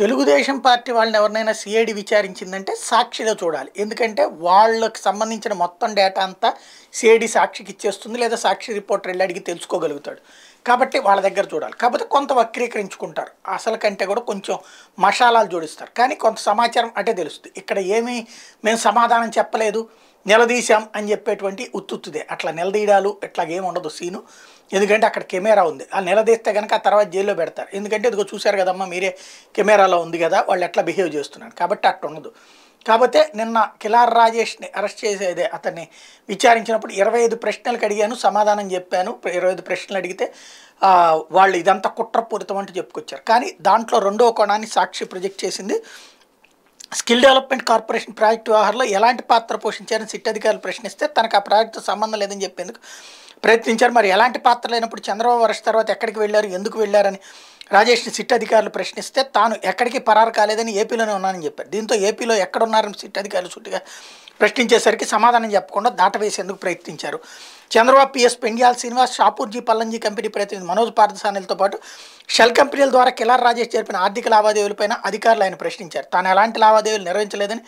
Telugu Desam party వాళ్ళని ఎవరినైనా CID విచారించిందంటే సాక్షిలో చూడాలి ఎందుకంటే వాళ్ళకి సంబంధించిన మొత్తం డేటా అంతా సిఐడి సాక్షికి ఇచ్చేస్తుంది లేదా సాక్షి రిపోర్టర్ వెళ్ళి అడిగి తెలుసుకోగలుగుతాడు కాబట్టి వాళ్ళ దగ్గర చూడాలి కాకపోతే కొంత వక్రీకరించుకుంటారు అసలు కంటే కూడా కొంచెం మషాలాలు జోడిస్తారు కానీ కొంత సమాచారం అంటే తెలుస్తుంది ఇక్కడ ఏమీ మేము సమాధానం చెప్పలేదు నిలదీశాం అని చెప్పేటువంటి ఉత్తుత్తుదే అట్లా నిలదీయడాలు ఇట్లాగేం ఉండదు సీను ఎందుకంటే అక్కడ కెమెరా ఉంది ఆ నిలదీస్తే కనుక ఆ తర్వాత జైల్లో పెడతారు ఎందుకంటే ఇదిగో చూశారు కదమ్మా మీరే కెమెరాలో ఉంది కదా వాళ్ళు ఎట్లా బిహేవ్ చేస్తున్నారు కాబట్టి అట్లా ఉండదు కాకపోతే నిన్న కిలార్ రాజేష్ని అరెస్ట్ చేసేదే అతన్ని విచారించినప్పుడు ఇరవై ఐదు ప్రశ్నలకు అడిగాను సమాధానం చెప్పాను ఇరవై ఐదు ప్రశ్నలు అడిగితే వాళ్ళు ఇదంతా కుట్రపూరితం అంటూ చెప్పుకొచ్చారు కానీ దాంట్లో రెండో కోణాన్ని సాక్షి ప్రొజెక్ట్ చేసింది స్కిల్ డెవలప్మెంట్ కార్పొరేషన్ ప్రాజెక్టు వ్యవహారంలో ఎలాంటి పాత్ర పోషించారని సిట్ అధికారులు ప్రశ్నిస్తే తనకు ఆ ప్రాజెక్టు సంబంధం లేదని చెప్పేందుకు ప్రయత్నించారు మరి ఎలాంటి పాత్ర లేనప్పుడు చంద్రబాబు అరెస్ట్ తర్వాత ఎక్కడికి వెళ్ళారు ఎందుకు వెళ్ళారని రాజేష్ని సిట్ అధికారులు ప్రశ్నిస్తే తాను ఎక్కడికి పరారు కాలేదని ఏపీలోనే ఉన్నానని చెప్పారు దీంతో ఏపీలో ఎక్కడున్నారని సిట్ అధికారులు సుట్టిగా ప్రశ్నించేసరికి సమాధానం చెప్పకుండా దాటవేసేందుకు ప్రయత్నించారు చంద్రబాబు పిఎస్ పెండియాల్ శ్రీనివాస్ షాపూర్జీ పల్లంజీ కంపెనీ ప్రతినిధి మనోజ్ పార్థసానిలతో పాటు షెల్ కంపెనీల ద్వారా కిలార్ రాజేష్ జరిపిన ఆర్థిక లావాదేవీలపైన అధికారులు ఆయన ప్రశ్నించారు తాను ఎలాంటి లావాదేవీలు నిర్వహించలేదని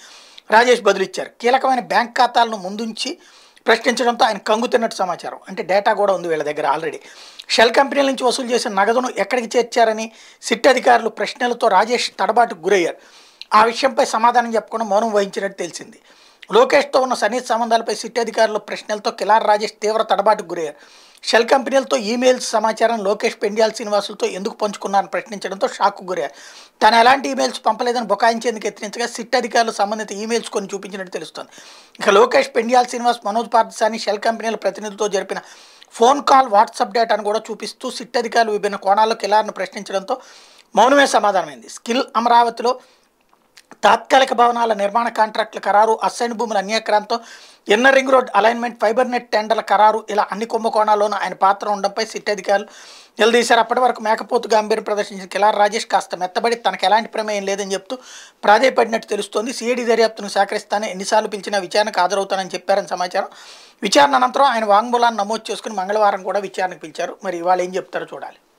రాజేష్ బదులిచ్చారు కీలకమైన బ్యాంక్ ఖాతాలను ముందుంచి ప్రశ్నించడంతో ఆయన కంగు తిన్నట్టు సమాచారం అంటే డేటా కూడా ఉంది వీళ్ళ దగ్గర ఆల్రెడీ షెల్ కంపెనీల నుంచి వసూలు చేసిన నగదును ఎక్కడికి చేర్చారని సిట్ అధికారులు ప్రశ్నలతో రాజేష్ తడబాటుకు గురయ్యారు ఆ విషయంపై సమాధానం చెప్పకుండా మౌనం వహించినట్టు తెలిసింది లోకేష్తో ఉన్న సన్నిహిత సంబంధాలపై సిట్ అధికారులు ప్రశ్నలతో కిలార్ రాజేష్ తీవ్ర తడబాటుకు గురయ్యారు షెల్ కంపెనీలతో ఈమెయిల్స్ సమాచారం లోకేష్ పెండియాల్ శ్రీనివాసులతో ఎందుకు పంచుకున్నారని ప్రశ్నించడంతో షాక్కు గురయ్యారు తను ఎలాంటి ఈమెయిల్స్ పంపలేదని బుకాయించేందుకు ఎత్తించగా సిట్ అధికారులు సంబంధిత ఈమెయిల్స్ కొన్ని చూపించినట్టు తెలుస్తోంది ఇక లోకేష్ పెండియాల్ శ్రీనివాస్ మనోజ్ పార్థసాని షెల్ కంపెనీల ప్రతినిధులతో జరిపిన ఫోన్ కాల్ వాట్సాప్ డేటాను కూడా చూపిస్తూ సిట్ అధికారులు విభిన్న కోణాల్లో కిలార్ను ప్రశ్నించడంతో మౌనమే సమాధానమైంది స్కిల్ అమరావతిలో తాత్కాలిక భవనాల నిర్మాణ కాంట్రాక్టుల ఖరారు అసైన్ భూముల అన్యాక్రాంతం inner ring road alignment fiber net టెండర్ల ఖరారు ఇలా అన్ని కుంభకోణాల్లోనూ ఆయన పాత్ర ఉండడంపై సిట్ అధికారులు నిలదీశారు అప్పటి వరకు మేకపోతు గంభీరం ప్రదర్శించిన కిలార్ రాజేష్ కాస్త మెత్తబడి తనకు ఎలాంటి ప్రమేయం లేదని చెప్తూ ప్రాధాయపడినట్టు తెలుస్తోంది సిఐడి దర్యాప్తును సేకరిస్తానే ఎన్నిసార్లు పిలిచినా విచారణకు హాజరవుతానని చెప్పారని సమాచారం విచారణ అనంతరం ఆయన వాంగ్మూలాన్ని నమోదు చేసుకుని మంగళవారం కూడా విచారణకు పిలిచారు మరి ఇవాళ ఏం చెప్తారో చూడాలి